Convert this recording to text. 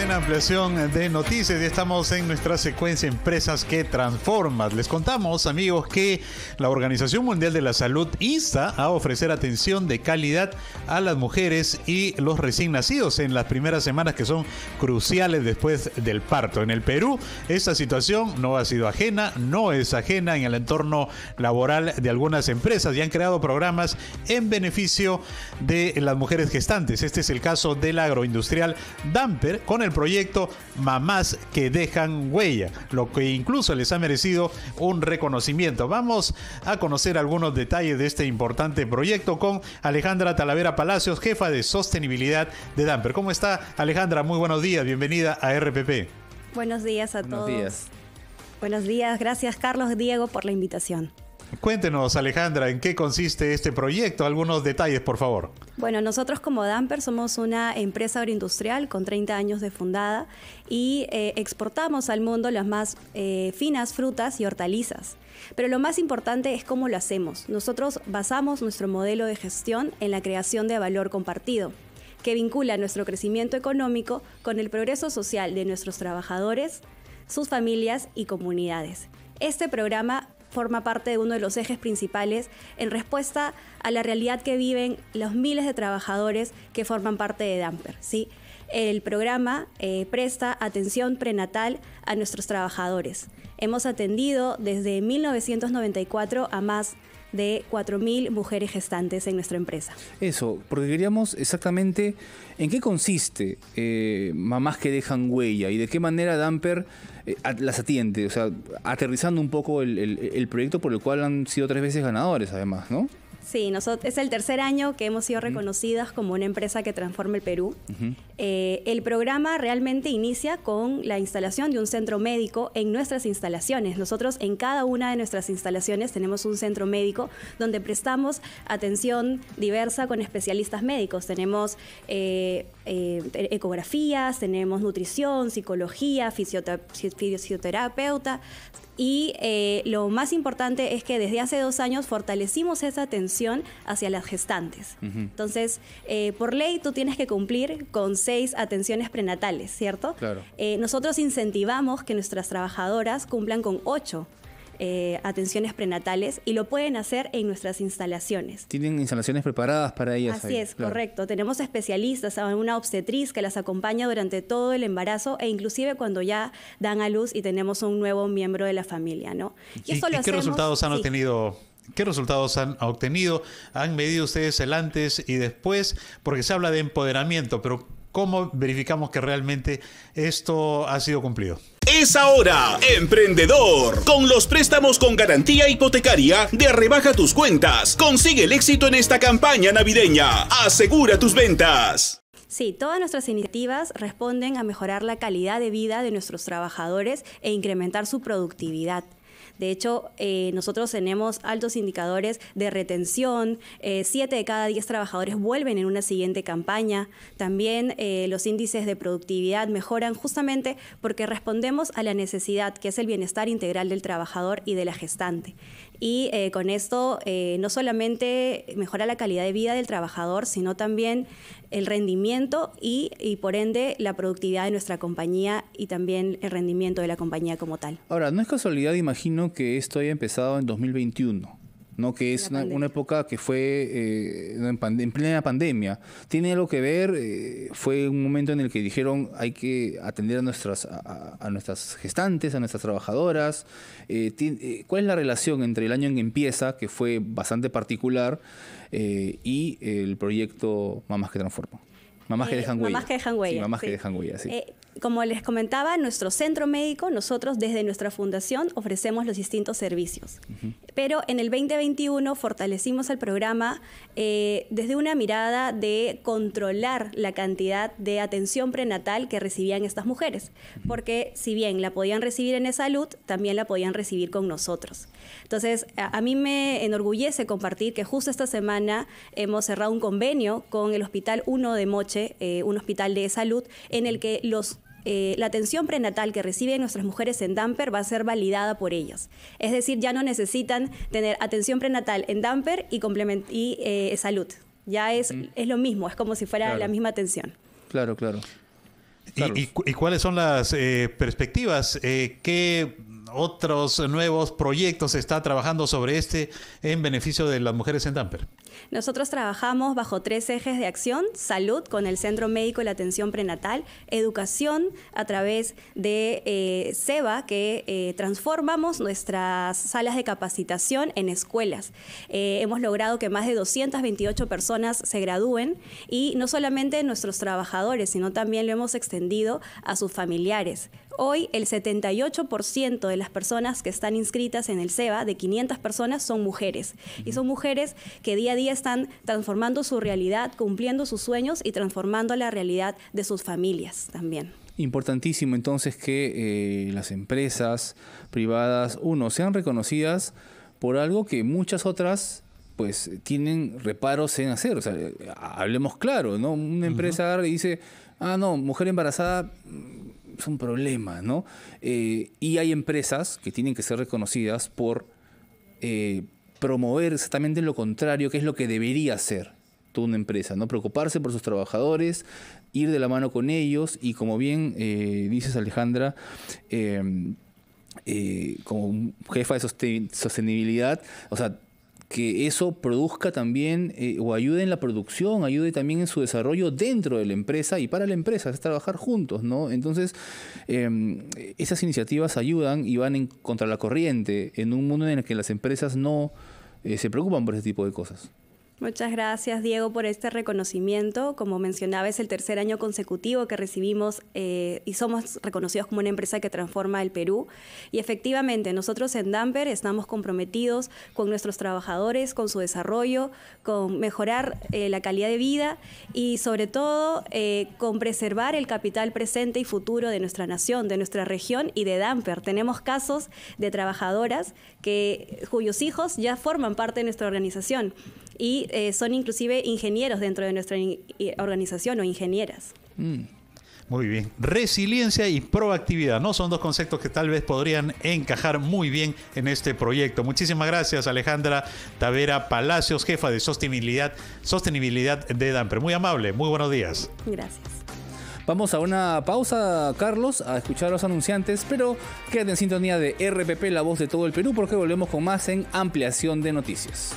en ampliación de noticias y estamos en nuestra secuencia Empresas que Transformas. Les contamos, amigos, que la Organización Mundial de la Salud insta a ofrecer atención de calidad a las mujeres y los recién nacidos en las primeras semanas que son cruciales después del parto. En el Perú, esta situación no ha sido ajena, no es ajena en el entorno laboral de algunas empresas y han creado programas en beneficio de las mujeres gestantes. Este es el caso del la agroindustrial Damper con el proyecto Mamás que dejan huella, lo que incluso les ha merecido un reconocimiento. Vamos a conocer algunos detalles de este importante proyecto con Alejandra Talavera Palacios, jefa de sostenibilidad de Damper. ¿Cómo está Alejandra? Muy buenos días, bienvenida a RPP. Buenos días a buenos todos. Días. Buenos días, gracias Carlos Diego por la invitación. Cuéntenos, Alejandra, ¿en qué consiste este proyecto? Algunos detalles, por favor. Bueno, nosotros como Damper somos una empresa agroindustrial con 30 años de fundada y eh, exportamos al mundo las más eh, finas frutas y hortalizas. Pero lo más importante es cómo lo hacemos. Nosotros basamos nuestro modelo de gestión en la creación de valor compartido que vincula nuestro crecimiento económico con el progreso social de nuestros trabajadores, sus familias y comunidades. Este programa forma parte de uno de los ejes principales en respuesta a la realidad que viven los miles de trabajadores que forman parte de Damper. ¿sí? El programa eh, presta atención prenatal a nuestros trabajadores. Hemos atendido desde 1994 a más de 4.000 mujeres gestantes en nuestra empresa. Eso, porque queríamos exactamente en qué consiste eh, mamás que dejan huella y de qué manera Damper eh, las atiende, o sea, aterrizando un poco el, el proyecto por el cual han sido tres veces ganadores además, ¿no? Sí, nosotros, es el tercer año que hemos sido reconocidas como una empresa que transforma el Perú. Eh, el programa realmente inicia con la instalación de un centro médico en nuestras instalaciones. Nosotros en cada una de nuestras instalaciones tenemos un centro médico donde prestamos atención diversa con especialistas médicos. Tenemos... Eh, eh, ecografías, tenemos nutrición, psicología, fisioterapeuta y eh, lo más importante es que desde hace dos años fortalecimos esa atención hacia las gestantes. Entonces, eh, por ley tú tienes que cumplir con seis atenciones prenatales, ¿cierto? Claro. nosotros incentivamos que nuestras trabajadoras cumplan con ocho. Eh, atenciones prenatales y lo pueden hacer en nuestras instalaciones. Tienen instalaciones preparadas para ellas. Así es, correcto. Tenemos especialistas, una obstetriz que las acompaña durante todo el embarazo e inclusive cuando ya dan a luz y tenemos un nuevo miembro de la familia, ¿no? qué resultados han obtenido ¿Qué resultados han obtenido? ¿Han medido ustedes el antes y después? Porque se habla de empoderamiento, pero ¿cómo verificamos que realmente esto ha sido cumplido? es ahora, emprendedor. Con los préstamos con garantía hipotecaria de rebaja tus cuentas. Consigue el éxito en esta campaña navideña. Asegura tus ventas. Sí, todas nuestras iniciativas responden a mejorar la calidad de vida de nuestros trabajadores e incrementar su productividad. De hecho, eh, nosotros tenemos altos indicadores de retención, eh, siete de cada diez trabajadores vuelven en una siguiente campaña, también eh, los índices de productividad mejoran justamente porque respondemos a la necesidad que es el bienestar integral del trabajador y de la gestante. Y con esto no solamente mejora la calidad de vida del trabajador, sino también el rendimiento y, y, por ende la productividad de nuestra compañía y también el rendimiento de la compañía como tal. Ahora, no es casualidad imaginar imagino que esto haya empezado en 2021. ¿no? que es una, época que fue eh, en, plena pandemia. Tiene algo que ver, eh, fue un momento en el que dijeron hay que atender a nuestras, a, nuestras gestantes, a nuestras trabajadoras. Eh, ¿Cuál es la relación entre el año en que empieza, que fue bastante particular, y el proyecto Mamás que Transforman? Mamás que dejan huella. Mamás que dejan huella. mamás que dejan huella, sí. Como les comentaba, nuestro centro médico, nosotros desde nuestra fundación ofrecemos los distintos servicios. Pero en el 2021 fortalecimos el programa eh, desde una mirada de controlar la cantidad de atención prenatal que recibían estas mujeres. Porque si bien la podían recibir en eSalud, salud, también la podían recibir con nosotros. Entonces, a, mí me enorgullece compartir que justo esta semana hemos cerrado un convenio con el Hospital 1 de Moche, eh, un hospital de salud, en el que los eh, la atención prenatal que reciben nuestras mujeres en Damper va a ser validada por ellos. Es decir, ya no necesitan tener atención prenatal en Damper y, y eh, salud. Ya es, es lo mismo, es como si fuera la misma atención. Claro, claro. ¿Y, cuáles son las eh, perspectivas? ¿Qué otros nuevos proyectos está trabajando sobre este en beneficio de las mujeres en Damper? Nosotros trabajamos bajo tres ejes de acción, salud con el Centro Médico y la Atención Prenatal, educación a través de eh, SEBA, que eh, transformamos nuestras salas de capacitación en escuelas. Eh, hemos logrado que más de 228 personas se gradúen y no solamente nuestros trabajadores, sino también lo hemos extendido a sus familiares, hoy el 78% de las personas que están inscritas en el SEBA, de 500 personas, son mujeres. Y son mujeres que día a día están transformando su realidad, cumpliendo sus sueños y transformando la realidad de sus familias también. Importantísimo entonces que eh, las empresas privadas, uno, sean reconocidas por algo que muchas otras pues tienen reparos en hacer. O sea, eh, hablemos claro, ¿no? Una empresa dice, ah, no, mujer embarazada es un problema, ¿no? Eh, y hay empresas que tienen que ser reconocidas por eh, promover exactamente lo contrario, que es lo que debería hacer toda una empresa, ¿no? Preocuparse por sus trabajadores, ir de la mano con ellos y como bien eh, dices Alejandra, como jefa de sostenibilidad, o sea, que eso produzca también eh, o ayude en la producción, ayude también en su desarrollo dentro de la empresa y para la empresa, es trabajar juntos, ¿no? Entonces, em, esas iniciativas ayudan y van en contra la corriente en un mundo en el que las empresas no eh, se preocupan por ese tipo de cosas. Muchas gracias, Diego, por este reconocimiento. Como mencionaba, es el tercer año consecutivo que recibimos eh, y somos reconocidos como una empresa que transforma el Perú. Y efectivamente, nosotros en Damper estamos comprometidos con nuestros trabajadores, con su desarrollo, con mejorar eh, la calidad de vida y sobre todo eh, con preservar el capital presente y futuro de nuestra nación, de nuestra región y de Damper. Tenemos casos de trabajadoras que, cuyos hijos ya forman parte de nuestra organización y eh, son inclusive ingenieros dentro de nuestra organización o ingenieras. Mm. Muy bien. Resiliencia y proactividad, ¿no? Son dos conceptos que tal vez podrían encajar muy bien en este proyecto. Muchísimas gracias, Alejandra Tavera Palacios, jefa de sostenibilidad, sostenibilidad de Damper. Muy amable, muy buenos días. Gracias. Vamos a una pausa, Carlos, a escuchar a los anunciantes, pero quédate en sintonía de RPP, la voz de todo el Perú, porque volvemos con más en ampliación de noticias.